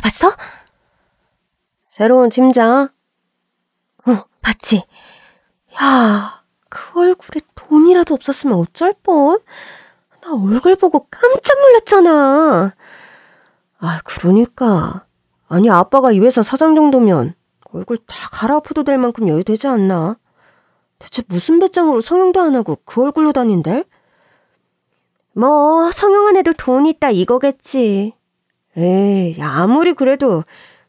벌써 봤어? 새로운 팀장? 어, 봤지. 야, 그 얼굴에 돈이라도 없었으면 어쩔 뻔. 나 얼굴 보고 깜짝 놀랐잖아. 아, 그러니까. 아니, 아빠가 이 회사 사장 정도면 얼굴 다 갈아엎어도 될 만큼 여유 되지 않나? 대체 무슨 배짱으로 성형도 안 하고 그 얼굴로 다닌대? 뭐, 성형안 해도 돈 있다 이거겠지. 에이, 야, 아무리 그래도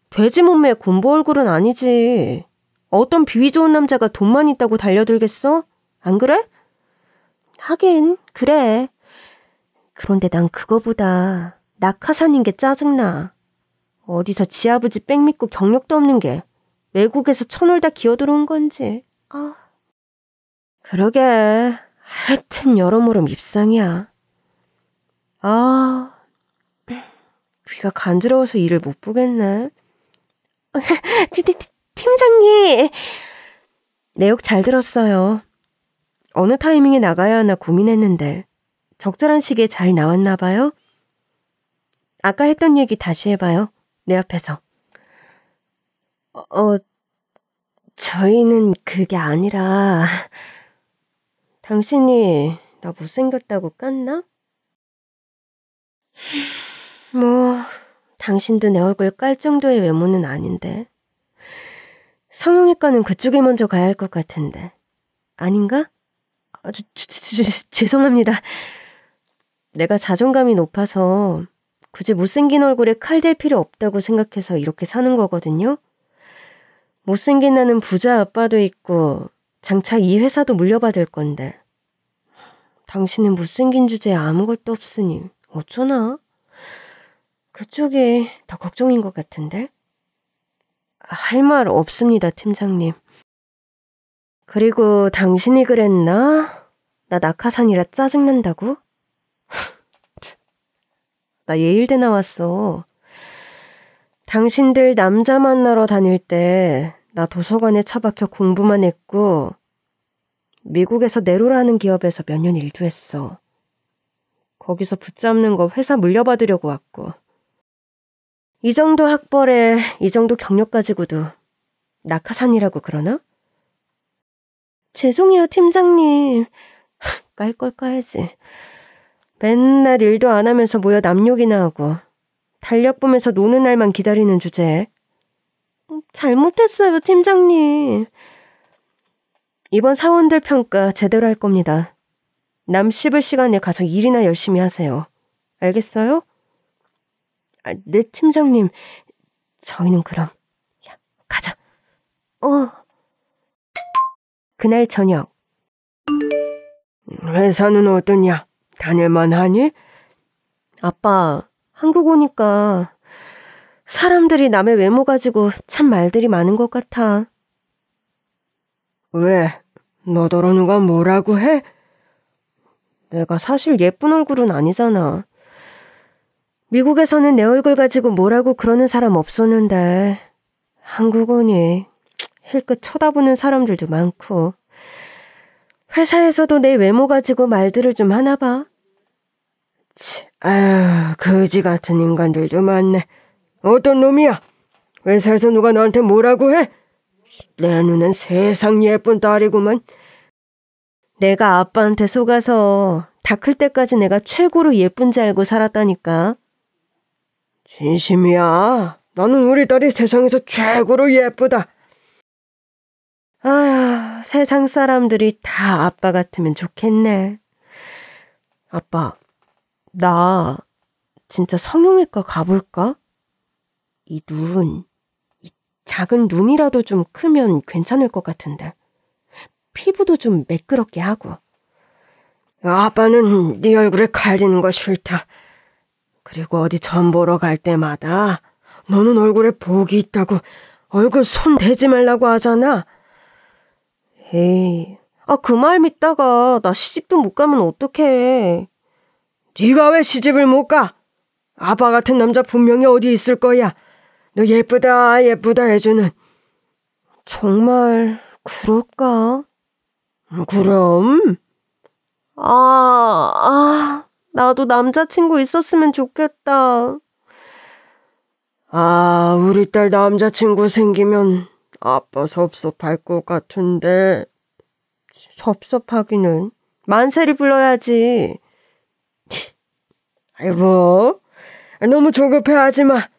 돼지 몸매 곰보 얼굴은 아니지. 어떤 비위 좋은 남자가 돈만 있다고 달려들겠어? 안 그래? 하긴, 그래. 그런데 난 그거보다 낙하산인 게 짜증나. 어디서 지 아버지 뺑 믿고 경력도 없는 게 외국에서 천을다 기어 들어온 건지. 아. 그러게. 하여튼 여러모로 입상이야 아. 귀가 간지러워서 일을 못 보겠네. 팀장님! 내 욕 잘 들었어요. 어느 타이밍에 나가야 하나 고민했는데 적절한 시기에 잘 나왔나 봐요. 아까 했던 얘기 다시 해봐요. 내 앞에서. 어, 어 저희는 그게 아니라 당신이 나 못생겼다고 깠나? 뭐, 당신도 내 얼굴 깔 정도의 외모는 아닌데. 성형외과는 그쪽에 먼저 가야 할 것 같은데. 아닌가? 아주 죄송합니다. 내가 자존감이 높아서 굳이 못생긴 얼굴에 칼댈 필요 없다고 생각해서 이렇게 사는 거거든요. 못생긴 나는 부자 아빠도 있고 장차 이 회사도 물려받을 건데. 당신은 못생긴 주제에 아무것도 없으니 어쩌나? 그쪽이 더 걱정인 것 같은데? 할 말 없습니다, 팀장님. 그리고 당신이 그랬나? 나 낙하산이라 짜증난다고? 나 예일대 나왔어. 당신들 남자 만나러 다닐 때 나 도서관에 처박혀 공부만 했고 미국에서 네로라는 기업에서 몇 년 일도 했어. 거기서 붙잡는 거 회사 물려받으려고 왔고 이 정도 학벌에 이 정도 경력 가지고도 낙하산이라고 그러나? 죄송해요, 팀장님. 깔 걸 까야지. 맨날 일도 안 하면서 모여 남욕이나 하고 달력 보면서 노는 날만 기다리는 주제에 음, 잘못했어요, 팀장님. 이번 사원들 평가 제대로 할 겁니다. 남 씹을 시간에 가서 일이나 열심히 하세요. 알겠어요? 아, 네, 팀장님. 저희는 그럼, 야, 가자. 어. 그날 저녁. 회사는 어떠냐? 다닐만 하니? 아빠, 한국 오니까 사람들이 남의 외모 가지고 참 말들이 많은 것 같아. 왜? 너더러는 건 뭐라고 해? 내가 사실 예쁜 얼굴은 아니잖아. 미국에서는 내 얼굴 가지고 뭐라고 그러는 사람 없었는데 한국 어니 힐끗 쳐다보는 사람들도 많고 회사에서도 내 외모 가지고 말들을 좀 하나 봐. 치, 아휴, 거지 같은 인간들도 많네. 어떤 놈이야? 회사에서 누가 너한테 뭐라고 해? 내 눈엔 세상 예쁜 딸이구만. 내가 아빠한테 속아서 다 클 때까지 내가 최고로 예쁜 줄 알고 살았다니까. 진심이야. 나는 우리 딸이 세상에서 최고로 예쁘다. 아휴, 세상 사람들이 다 아빠 같으면 좋겠네. 아빠, 나 진짜 성형외과 가볼까? 이 눈, 이 작은 눈이라도 좀 크면 괜찮을 것 같은데. 피부도 좀 매끄럽게 하고. 아빠는 네 얼굴에 칼지는 거 싫다. 그리고 어디 점 보러 갈 때마다 너는 얼굴에 복이 있다고 얼굴 손 대지 말라고 하잖아. 에이, 아그 말 믿다가 나 시집도 못 가면 어떡해. 네가 왜 시집을 못 가? 아빠 같은 남자 분명히 어디 있을 거야. 너 예쁘다 예쁘다 해주는. 정말 그럴까? 음, 그럼. 아, 아. 나도 남자친구 있었으면 좋겠다. 아, 우리 딸 남자친구 생기면 아빠 섭섭할 것 같은데. 섭섭하기는. 만세를 불러야지. 아이고, 너무 조급해하지 마.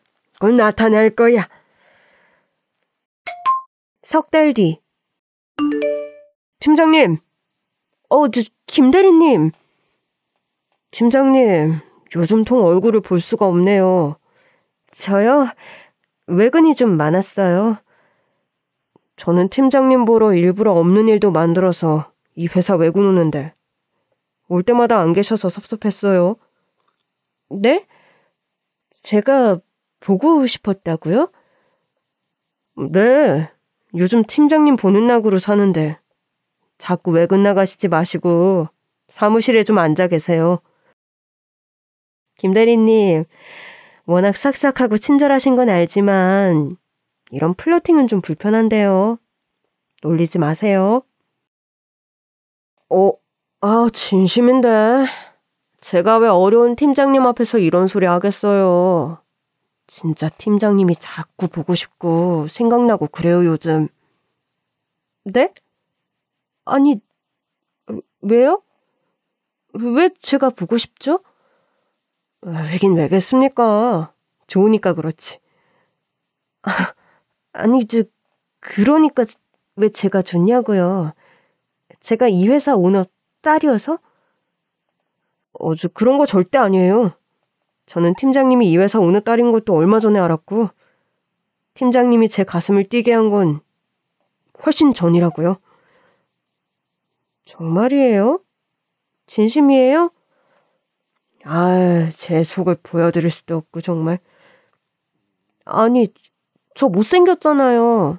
곧나타낼 거야. 석 달 뒤. 팀장님, 어, 저, 김 대리님. 팀장님, 요즘 통 얼굴을 볼 수가 없네요. 저요? 외근이 좀 많았어요. 저는 팀장님 보러 일부러 없는 일도 만들어서 이 회사 외근 오는데 올 때마다 안 계셔서 섭섭했어요. 네? 제가 보고 싶었다고요? 네. 요즘 팀장님 보는 낙으로 사는데 자꾸 외근 나가시지 마시고 사무실에 좀 앉아 계세요. 김대리님, 워낙 싹싹하고 친절하신 건 알지만, 이런 플러팅은 좀 불편한데요. 놀리지 마세요. 어, 아, 진심인데. 제가 왜 어려운 팀장님 앞에서 이런 소리 하겠어요. 진짜 팀장님이 자꾸 보고 싶고 생각나고 그래요, 요즘. 네? 아니, 왜요? 왜 제가 보고 싶죠? 왜긴 아, 왜겠습니까? 좋으니까 그렇지. 아, 아니, 저, 그러니까 왜 제가 좋냐고요. 제가 이 회사 오너 딸이어서? 어, 저 그런 거 절대 아니에요. 저는 팀장님이 이 회사 오너 딸인 것도 얼마 전에 알았고, 팀장님이 제 가슴을 뛰게 한 건 훨씬 전이라고요. 정말이에요? 진심이에요? 아, 제 속을 보여드릴 수도 없고 정말. 아니, 저 못생겼잖아요.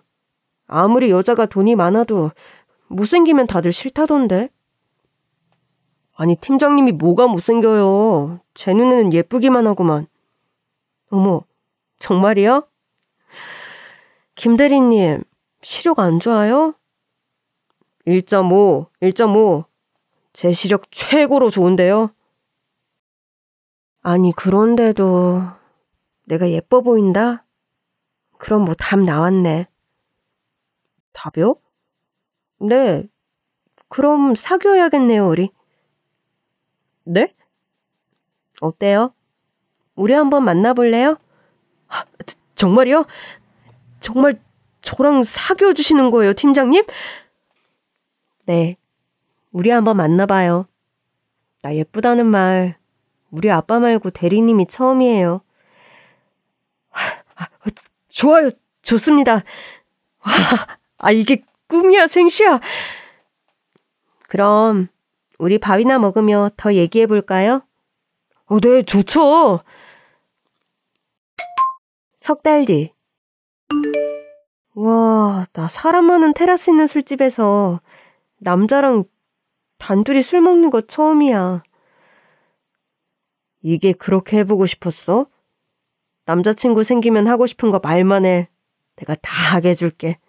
아무리 여자가 돈이 많아도 못생기면 다들 싫다던데. 아니, 팀장님이 뭐가 못생겨요. 제 눈에는 예쁘기만 하구만 어머, 정말이요? 김대리님, 시력 안 좋아요? 1.5, 1.5. 제 시력 최고로 좋은데요. 아니, 그런데도 내가 예뻐 보인다? 그럼 뭐 답 나왔네. 답이요? 네. 그럼 사귀어야겠네요, 우리. 네? 어때요? 우리 한번 만나볼래요? 하, 정말이요? 정말 저랑 사귀어 주시는 거예요, 팀장님? 네. 우리 한번 만나봐요. 나 예쁘다는 말 우리 아빠 말고 대리님이 처음이에요. 좋아요. 좋습니다. 와, 아, 이게 꿈이야, 생시야. 그럼, 우리 밥이나 먹으며 더 얘기해 볼까요? 어, 네, 좋죠. 석 달 뒤. 와, 나 사람 많은 테라스 있는 술집에서 남자랑 단둘이 술 먹는 거 처음이야. 이게 그렇게 해보고 싶었어? 남자친구 생기면 하고 싶은 거 말만 해. 내가 다 하게 해줄게.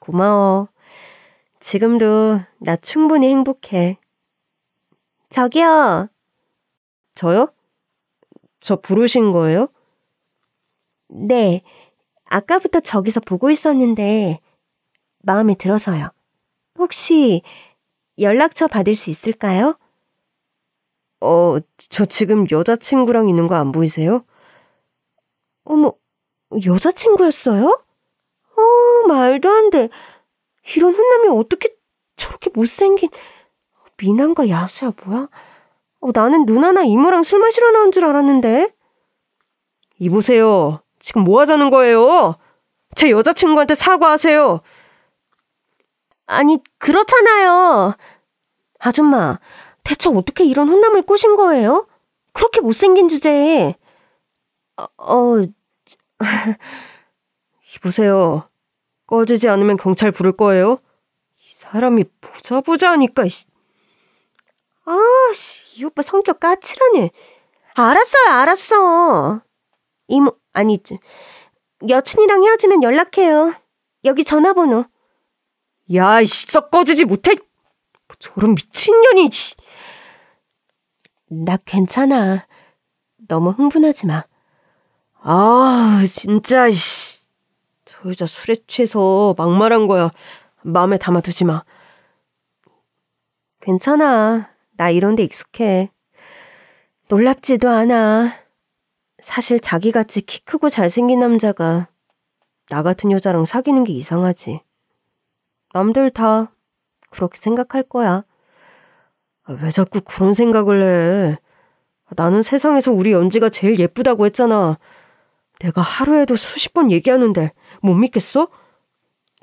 고마워. 지금도 나 충분히 행복해. 저기요. 저요? 저 부르신 거예요? 네. 아까부터 저기서 보고 있었는데 마음에 들어서요. 혹시 연락처 받을 수 있을까요? 어, 저 지금 여자친구랑 있는 거 안 보이세요? 어머, 여자친구였어요? 어, 말도 안 돼. 이런 훈남이 어떻게 저렇게 못생긴 미남과 야수야 뭐야? 어, 나는 누나나 이모랑 술 마시러 나온 줄 알았는데. 이보세요. 지금 뭐 하자는 거예요? 제 여자친구한테 사과하세요. 아니, 그렇잖아요. 아줌마, 대체 어떻게 이런 혼남을 꾸신 거예요? 그렇게 못생긴 주제에. 어, 어 보세요. 꺼지지 않으면 경찰 부를 거예요. 이 사람이 보자 보자 하니까 아, 씨, 이 오빠 성격 까칠하네. 알았어요, 알았어. 이모, 아니, 여친이랑 헤어지면 연락해요. 여기 전화번호. 야, 이씨, 꺼지지 못해! 뭐 저런 미친년이, 씨. 나 괜찮아. 너무 흥분하지 마. 아, 진짜, 씨. 저 여자 술에 취해서 막말한 거야. 마음에 담아두지 마. 괜찮아. 나 이런데 익숙해. 놀랍지도 않아. 사실 자기같이 키 크고 잘생긴 남자가 나 같은 여자랑 사귀는 게 이상하지. 남들 다 그렇게 생각할 거야. 아, 왜 자꾸 그런 생각을 해? 나는 세상에서 우리 연지가 제일 예쁘다고 했잖아. 내가 하루에도 수십 번 얘기하는데 못 믿겠어?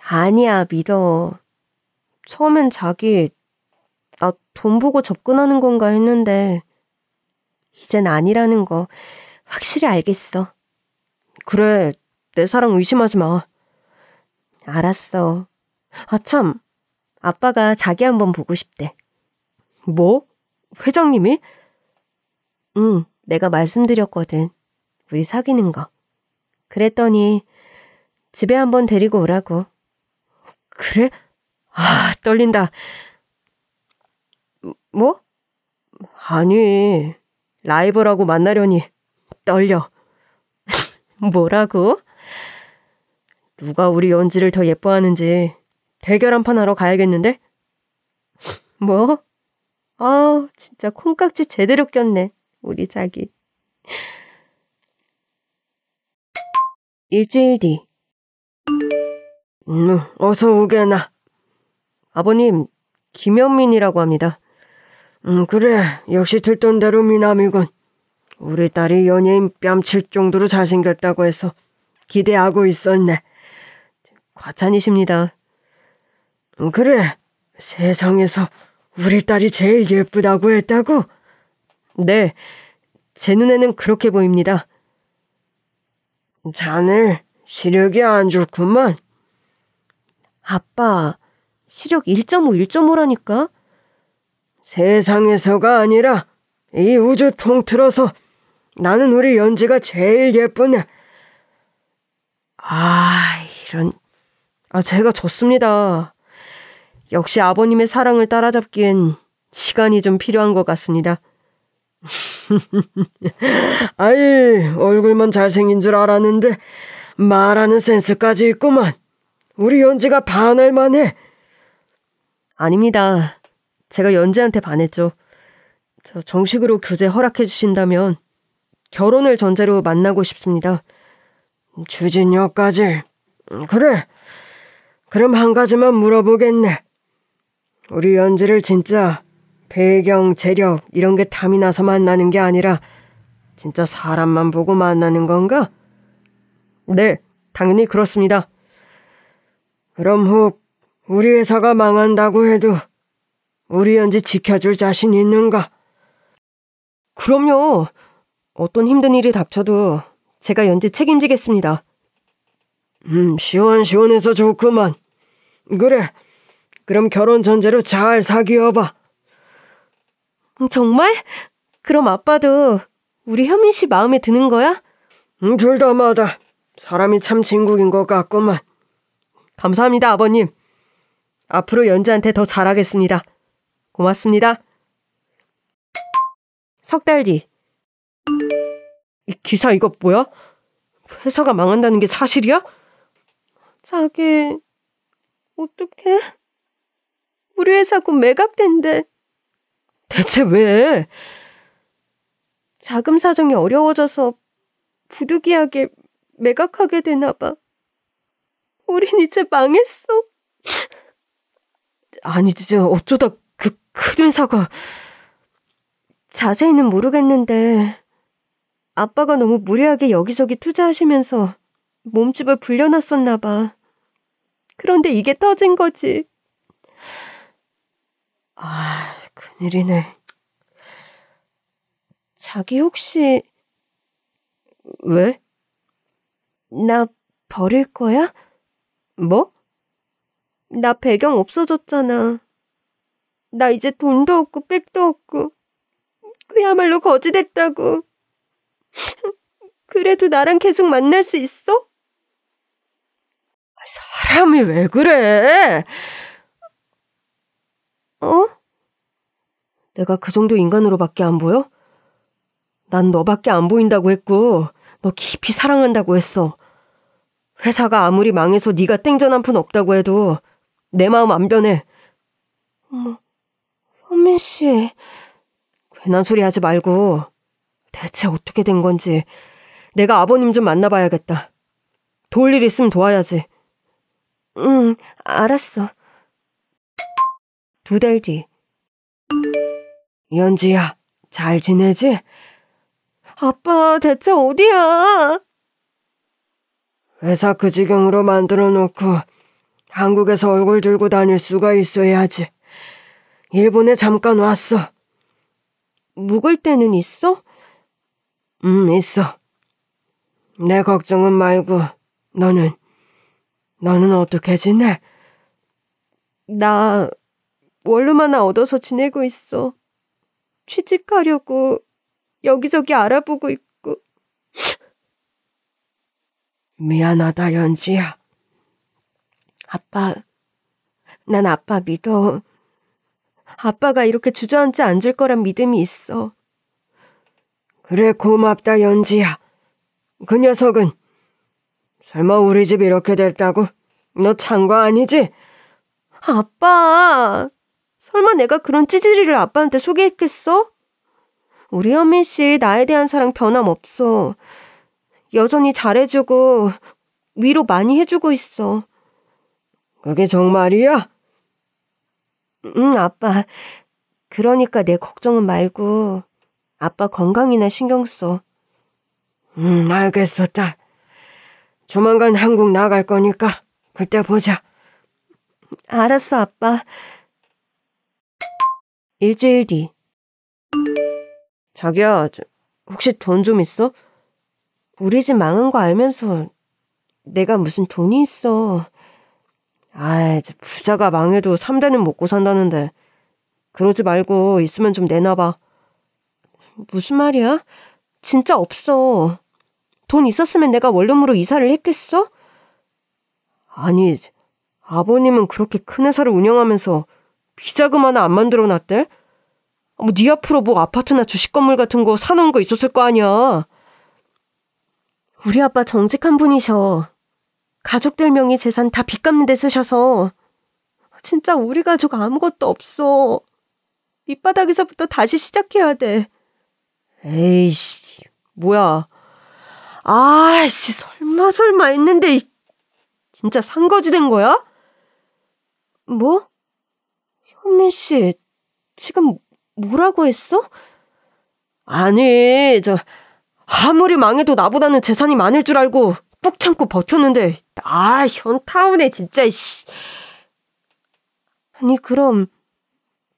아니야, 믿어. 처음엔 자기 나돈 보고 접근하는 건가 했는데 이젠 아니라는 거 확실히 알겠어. 그래, 내 사랑 의심하지 마. 알았어. 아 참, 아빠가 자기 한 번 보고 싶대. 뭐? 회장님이? 응, 내가 말씀드렸거든. 우리 사귀는 거. 그랬더니 집에 한번 데리고 오라고. 그래? 아, 떨린다. 뭐? 뭐? 아니, 라이벌하고 만나려니 떨려. 뭐라고? 누가 우리 연지를 더 예뻐하는지 대결 한판 하러 가야겠는데? 뭐? 아, 진짜 콩깍지 제대로 꼈네. 우리 자기. 일주일 뒤. 음, 어서 오게나. 아버님, 김현민이라고 합니다. 음, 그래. 역시 들던 대로 미남이군. 우리 딸이 연예인 뺨칠 정도로 잘생겼다고 해서 기대하고 있었네. 과찬이십니다. 음, 그래. 세상에서 우리 딸이 제일 예쁘다고 했다고? 네, 제 눈에는 그렇게 보입니다. 자네 시력이 안 좋구만. 아빠, 시력 1.5, 1.5라니까? 세상에서가 아니라 이 우주 통틀어서 나는 우리 연지가 제일 예쁘네. 아, 이런. 아, 제가 졌습니다. 역시 아버님의 사랑을 따라잡기엔 시간이 좀 필요한 것 같습니다. 아이, 얼굴만 잘생긴 줄 알았는데 말하는 센스까지 있구만. 우리 연지가 반할 만해. 아닙니다. 제가 연지한테 반했죠. 저 정식으로 교제 허락해 주신다면 결혼을 전제로 만나고 싶습니다. 주진역까지. 음, 그래. 그럼 한 가지만 물어보겠네. 우리 연지를 진짜 배경, 재력 이런 게 탐이 나서 만나는 게 아니라 진짜 사람만 보고 만나는 건가? 네, 당연히 그렇습니다. 그럼 혹 우리 회사가 망한다고 해도 우리 연지 지켜줄 자신 있는가? 그럼요. 어떤 힘든 일이 닥쳐도 제가 연지 책임지겠습니다. 음, 시원시원해서 좋구만. 그래, 그럼 결혼 전제로 잘 사귀어봐. 정말? 그럼 아빠도 우리 현민 씨 마음에 드는 거야? 음, 둘 다마다 사람이 참 진국인 것 같구만. 감사합니다, 아버님. 앞으로 연지한테 더 잘하겠습니다. 고맙습니다. 석달 뒤. 이 기사 이거 뭐야? 회사가 망한다는 게 사실이야? 자기, 어떡해? 우리 회사고 매각된대. 대체 왜? 자금 사정이 어려워져서 부득이하게 매각하게 되나봐. 우린 이제 망했어. 아니 진짜 어쩌다 그 큰 회사가. 자세히는 모르겠는데, 아빠가 너무 무리하게 여기저기 투자하시면서 몸집을 불려놨었나봐. 그런데 이게 터진 거지. 아, 큰일이네. 자기 혹시, 왜? 나 버릴 거야? 뭐? 나 배경 없어졌잖아. 나 이제 돈도 없고 백도 없고 그야말로 거지 됐다고. 그래도 나랑 계속 만날 수 있어? 아, 사람이 왜 그래? 어? 내가 그 정도 인간으로밖에 안 보여? 난 너밖에 안 보인다고 했고 너 깊이 사랑한다고 했어. 회사가 아무리 망해서 네가 땡전 한 푼 없다고 해도 내 마음 안 변해. 어머, 현민 씨. 괜한 소리 하지 말고 대체 어떻게 된 건지 내가 아버님 좀 만나봐야겠다. 도울 일 있으면 도와야지. 응, 알았어. 두달 뒤. 연지야, 잘 지내지? 아빠, 대체 어디야? 회사 그 지경으로 만들어 놓고 한국에서 얼굴 들고 다닐 수가 있어야지. 일본에 잠깐 왔어. 묵을 때는 있어? 음, 있어. 내 걱정은 말고 너는 너는 어떻게 지내? 나 월룸 하나 얻어서 지내고 있어. 취직하려고 여기저기 알아보고 있고. 미안하다, 연지야. 아빠, 난 아빠 믿어. 아빠가 이렇게 주저앉지 않을 거란 믿음이 있어. 그래, 고맙다, 연지야. 그 녀석은. 설마 우리 집 이렇게 됐다고? 너 창과 아니지? 아빠! 설마 내가 그런 찌질이를 아빠한테 소개했겠어? 우리 현민 씨 나에 대한 사랑 변함없어. 여전히 잘해주고 위로 많이 해주고 있어. 그게 정말이야? 응, 음, 아빠. 그러니까 내 걱정은 말고 아빠 건강이나 신경 써. 음, 알겠어, 딸. 조만간 한국 나갈 거니까 그때 보자. 알았어, 아빠. 일주일 뒤. 자기야, 혹시 돈 좀 있어? 우리 집 망한 거 알면서 내가 무슨 돈이 있어. 아이, 부자가 망해도 3대는 먹고 산다는데. 그러지 말고 있으면 좀 내놔봐. 무슨 말이야? 진짜 없어. 돈 있었으면 내가 원룸으로 이사를 했겠어? 아니, 아버님은 그렇게 큰 회사를 운영하면서 비자금 하나 안 만들어 놨대? 뭐네 앞으로 뭐 아파트나 주식 건물 같은 거 사놓은 거 있었을 거 아니야. 우리 아빠 정직한 분이셔. 가족들 명의 재산 다 빚 갚는 데 쓰셔서 진짜 우리 가족 아무것도 없어. 밑바닥에서부터 다시 시작해야 돼. 에이씨, 뭐야. 아씨 설마 설마 했는데 진짜 상 거지 된 거야? 뭐? 흥민 씨, 지금 뭐라고 했어? 아니, 저, 아무리 망해도 나보다는 재산이 많을 줄 알고 꾹 참고 버텼는데, 아, 현타오네, 진짜, 씨. 아니, 그럼,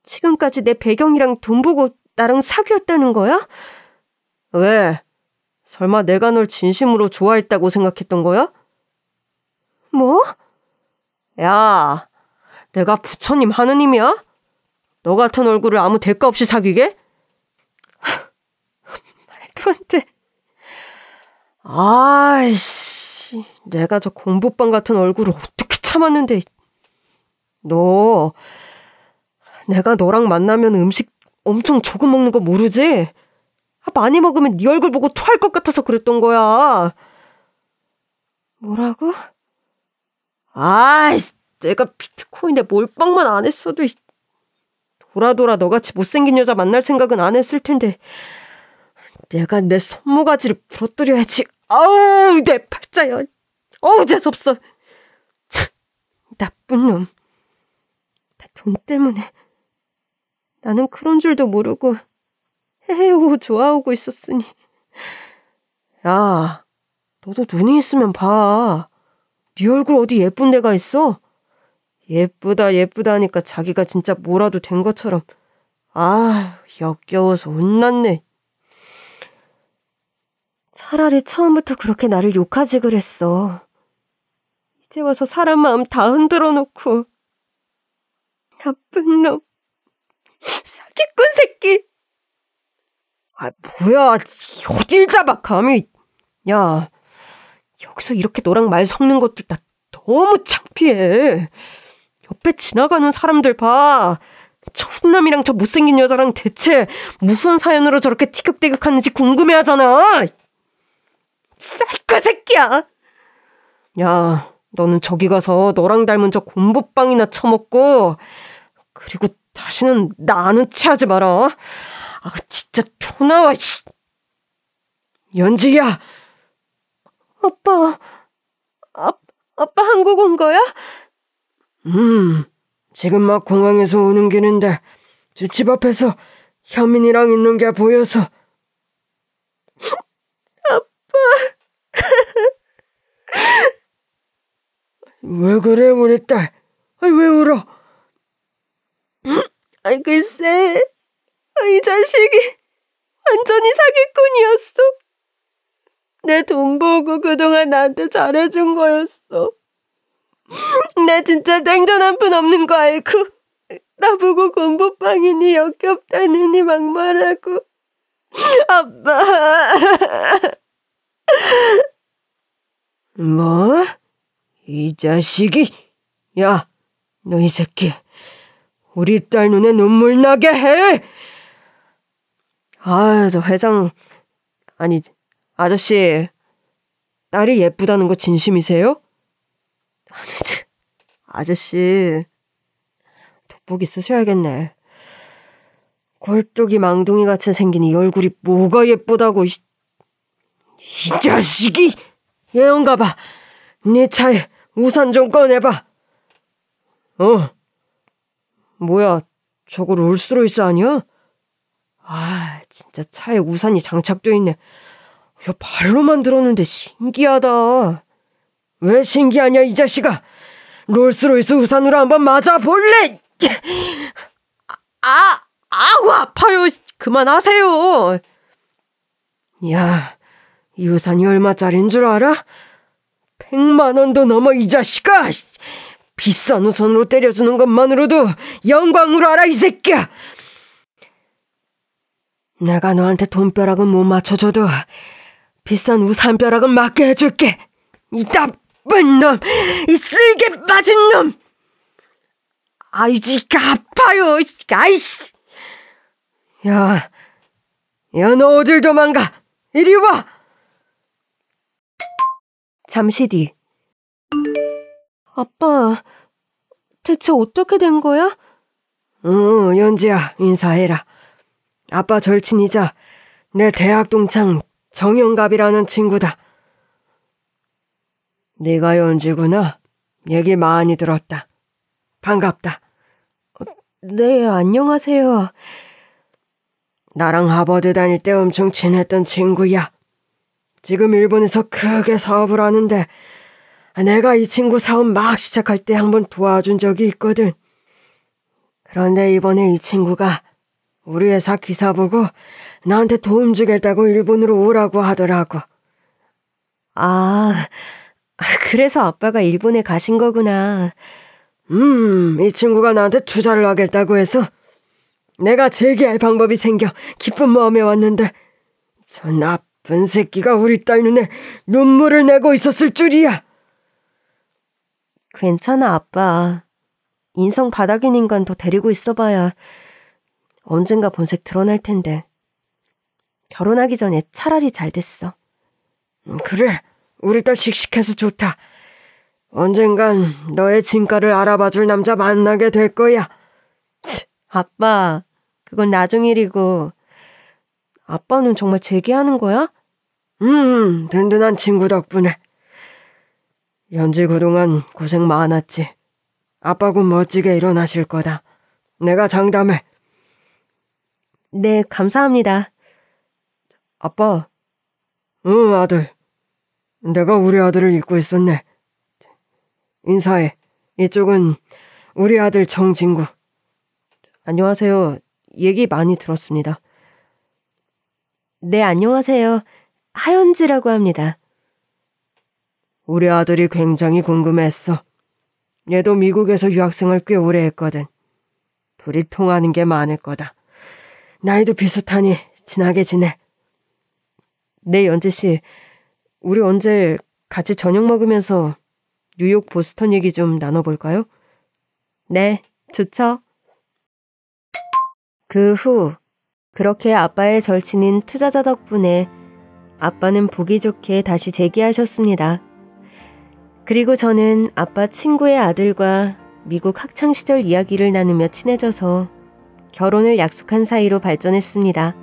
지금까지 내 배경이랑 돈 보고 나랑 사귀었다는 거야? 왜? 설마 내가 널 진심으로 좋아했다고 생각했던 거야? 뭐? 야, 내가 부처님 하느님이야? 너 같은 얼굴을 아무 대가 없이 사귀게? 말도 안 돼. 아이씨, 내가 저 공부방 같은 얼굴을 어떻게 참았는데. 너, 내가 너랑 만나면 음식 엄청 조금 먹는 거 모르지? 아, 많이 먹으면 네 얼굴 보고 토할 것 같아서 그랬던 거야. 뭐라고? 아이씨, 내가 비트코인에 몰빵만 안 했어도 돌아돌아 너같이 못생긴 여자 만날 생각은 안 했을 텐데 내가 내 손모가지를 부러뜨려야지 아우 내 팔자야 어우 재수없어 나쁜 놈나 돈 때문에 나는 그런 줄도 모르고 헤헤오 좋아하고 있었으니 야 너도 눈이 있으면 봐 네 얼굴 어디 예쁜 데가 있어? 예쁘다 예쁘다 하니까 자기가 진짜 뭐라도 된 것처럼 아 역겨워서 혼났네. 차라리 처음부터 그렇게 나를 욕하지 그랬어. 이제 와서 사람 마음 다 흔들어 놓고 나쁜 놈 사기꾼 새끼. 아 뭐야 요질 잡아 감히 야 여기서 이렇게 너랑 말 섞는 것도 나 너무 창피해. 옆에 지나가는 사람들 봐. 저 훈남이랑 저 못생긴 여자랑 대체 무슨 사연으로 저렇게 티격태격하는지 궁금해하잖아. 쌀거 새끼야. 야, 너는 저기 가서 너랑 닮은 저 곰보빵이나 처먹고 그리고 다시는 나 아는 체 하지 마라. 아, 진짜 토 나와. 씨. 연지야. 아빠, 아, 아빠 한국 온 거야? 음, 지금 막 공항에서 오는 길인데 집 앞에서 현민이랑 있는 게 보여서 아빠 왜 그래 우리 딸? 아니 왜 울어? 아이 글쎄 이 자식이 완전히 사기꾼이었어 내 돈 보고 그동안 나한테 잘해준 거였어 나 진짜 냉전한 푼 없는 거 알고 나보고 공부방이니 역겹다느니 막말하고 아빠 뭐? 이 자식이 야너희 새끼 우리 딸 눈에 눈물 나게 해! 아, 저 회장, 아니, 아저씨, 딸이 예쁘다는 거 진심이세요? 아저씨, 돋보기 쓰셔야겠네. 골뚝이 망둥이 같이 생긴 이 얼굴이 뭐가 예쁘다고, 이, 이 자식이! 예언가 봐. 네 차에 우산 좀 꺼내봐. 어? 뭐야, 저걸 올스로이스 아니야? 아, 진짜 차에 우산이 장착돼 있네. 야, 발로만 들었는데 신기하다. 왜 신기하냐 이 자식아 롤스로이스 우산으로 한번 맞아볼래 아 아우 아파요 그만하세요 야이 우산이 얼마짜린 줄 알아? 1 0 0만 원도 넘어 이 자식아 비싼 우산으로 때려주는 것만으로도 영광으로 알아 이 새끼야 내가 너한테 돈벼락은 못 맞춰줘도 비싼 우산벼락은 맞게 해줄게. 이따 나쁜 놈, 이 쓸개 빠진 놈. 아이지가 아파요. 아이씨. 야, 야너 어딜 도망가? 이리 와. 잠시 뒤. 아빠, 대체 어떻게 된 거야? 응, 어, 연지야, 인사해라. 아빠 절친이자 내 대학 동창 정영갑이라는 친구다. 네가 연지구나. 얘기 많이 들었다. 반갑다. 어, 네, 안녕하세요. 나랑 하버드 다닐 때 엄청 친했던 친구야. 지금 일본에서 크게 사업을 하는데 내가 이 친구 사업 막 시작할 때 한 번 도와준 적이 있거든. 그런데 이번에 이 친구가 우리 회사 기사 보고 나한테 도움 주겠다고 일본으로 오라고 하더라고. 아, 아, 그래서 아빠가 일본에 가신 거구나. 음, 이 친구가 나한테 투자를 하겠다고 해서 내가 재기할 방법이 생겨 기쁜 마음에 왔는데 저 나쁜 새끼가 우리 딸 눈에 눈물을 내고 있었을 줄이야. 괜찮아, 아빠. 인성 바닥인 인간도 데리고 있어봐야 언젠가 본색 드러날 텐데. 결혼하기 전에 차라리 잘 됐어. 음, 그래. 우리 딸 씩씩해서 좋다. 언젠간 너의 진가를 알아봐줄 남자 만나게 될 거야. 치, 아빠, 그건 나중 일이고. 아빠는 정말 재기하는 거야? 음, 음, 든든한 친구 덕분에. 연지 그동안 고생 많았지. 아빠 곧 멋지게 일어나실 거다. 내가 장담해. 네, 감사합니다. 아빠. 응, 아들. 내가 우리 아들을 잊고 있었네. 인사해. 이쪽은 우리 아들 정진구. 안녕하세요. 얘기 많이 들었습니다. 네, 안녕하세요. 하연지라고 합니다. 우리 아들이 굉장히 궁금했어. 얘도 미국에서 유학생을 꽤 오래 했거든. 둘이 통하는 게 많을 거다. 나이도 비슷하니 진하게 지내. 네, 연지 씨. 우리 언제 같이 저녁 먹으면서 뉴욕 보스턴 얘기 좀 나눠볼까요? 네, 좋죠. 그 후, 그렇게 아빠의 절친인 투자자 덕분에 아빠는 보기 좋게 다시 재기하셨습니다. 그리고 저는 아빠 친구의 아들과 미국 학창시절 이야기를 나누며 친해져서 결혼을 약속한 사이로 발전했습니다.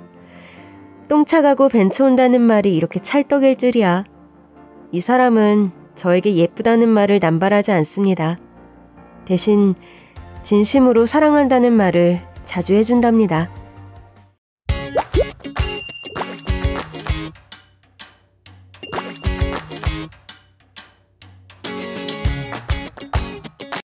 똥차 가고 벤츠 온다는 말이 이렇게 찰떡일 줄이야. 이 사람은 저에게 예쁘다는 말을 남발하지 않습니다. 대신 진심으로 사랑한다는 말을 자주 해준답니다.